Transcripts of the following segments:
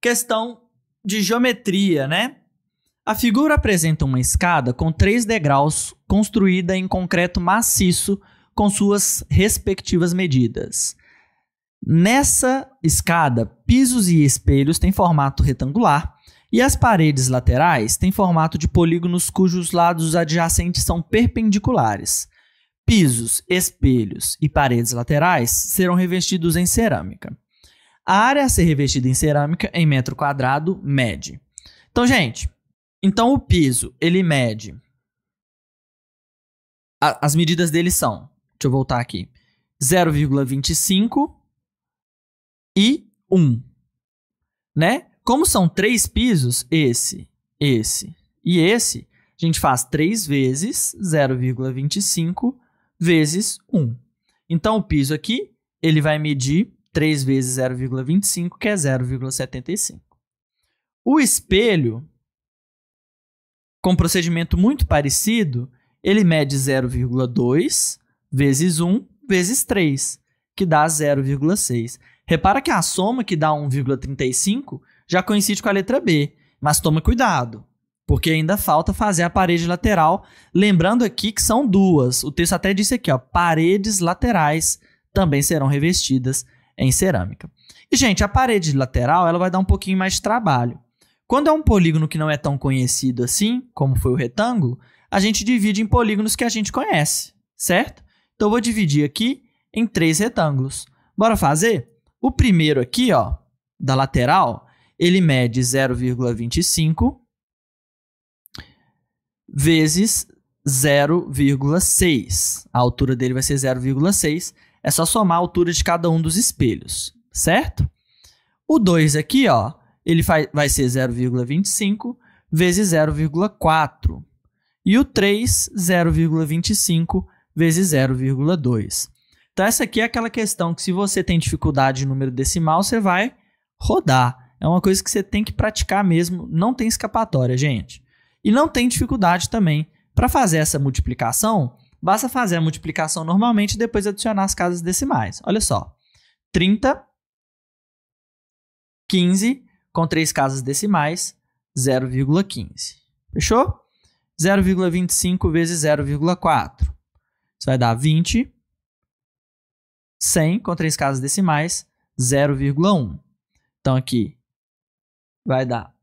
Questão de geometria, né? A figura apresenta uma escada com três degraus construída em concreto maciço com suas respectivas medidas. Nessa escada, pisos e espelhos têm formato retangular e as paredes laterais têm formato de polígonos cujos lados adjacentes são perpendiculares. Pisos, espelhos e paredes laterais serão revestidos em cerâmica. A área a ser revestida em cerâmica em metro quadrado mede. Então, gente, então o piso, ele mede. A, as medidas dele são, deixa eu voltar aqui, 0,25 e 1, né? Como são três pisos, esse, esse e esse, a gente faz 3 vezes 0,25 vezes 1. Então, o piso aqui, ele vai medir 3 vezes 0,25, que é 0,75. O espelho, com procedimento muito parecido, ele mede 0,2 vezes 1 vezes 3, que dá 0,6. Repara que a soma que dá 1,35 já coincide com a letra B, mas toma cuidado, porque ainda falta fazer a parede lateral. Lembrando aqui que são duas. O texto até disse aqui, ó, paredes laterais também serão revestidas em cerâmica. E, gente, a parede lateral ela vai dar um pouquinho mais de trabalho. Quando é um polígono que não é tão conhecido assim, como foi o retângulo, a gente divide em polígonos que a gente conhece, certo? Então, eu vou dividir aqui em três retângulos. Bora fazer? O primeiro aqui, ó, da lateral, ele mede 0,25 vezes 0,6. A altura dele vai ser 0,6 é só somar a altura de cada um dos espelhos, certo? O 2 aqui, ó, ele vai ser 0,25 vezes 0,4. E o 3, 0,25 vezes 0,2. Então, essa aqui é aquela questão que, se você tem dificuldade em número decimal, você vai rodar. É uma coisa que você tem que praticar mesmo, não tem escapatória, gente. E não tem dificuldade também. Para fazer essa multiplicação, Basta fazer a multiplicação normalmente e depois adicionar as casas decimais. Olha só. 30, 15, com três casas decimais, 0,15. Fechou? 0,25 vezes 0,4. Isso vai dar 20. 100, com três casas decimais, 0,1. Então, aqui vai dar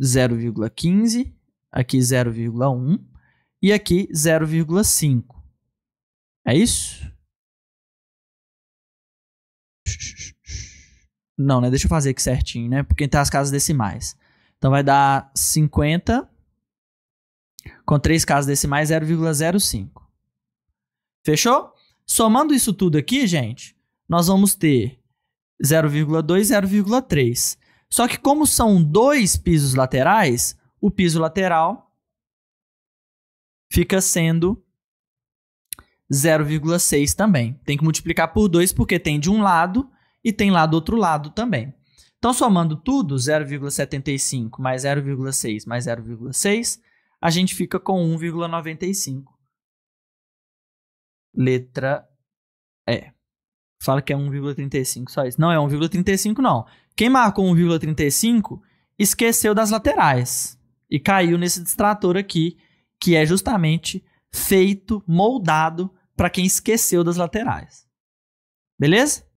0,15, aqui 0,1 e aqui 0,5. É isso? Não, né? Deixa eu fazer aqui certinho, né? Porque tem as casas decimais. Então vai dar 50 com três casas decimais, 0,05. Fechou? Somando isso tudo aqui, gente, nós vamos ter 0,2 0,3. Só que como são dois pisos laterais, o piso lateral fica sendo 0,6 também. Tem que multiplicar por 2 porque tem de um lado e tem lá do outro lado também. Então, somando tudo, 0,75 mais 0,6 mais 0,6, a gente fica com 1,95. Letra E. Fala que é 1,35 só isso. Não é 1,35 não. Quem marcou 1,35 esqueceu das laterais e caiu nesse distrator aqui que é justamente feito, moldado para quem esqueceu das laterais. Beleza?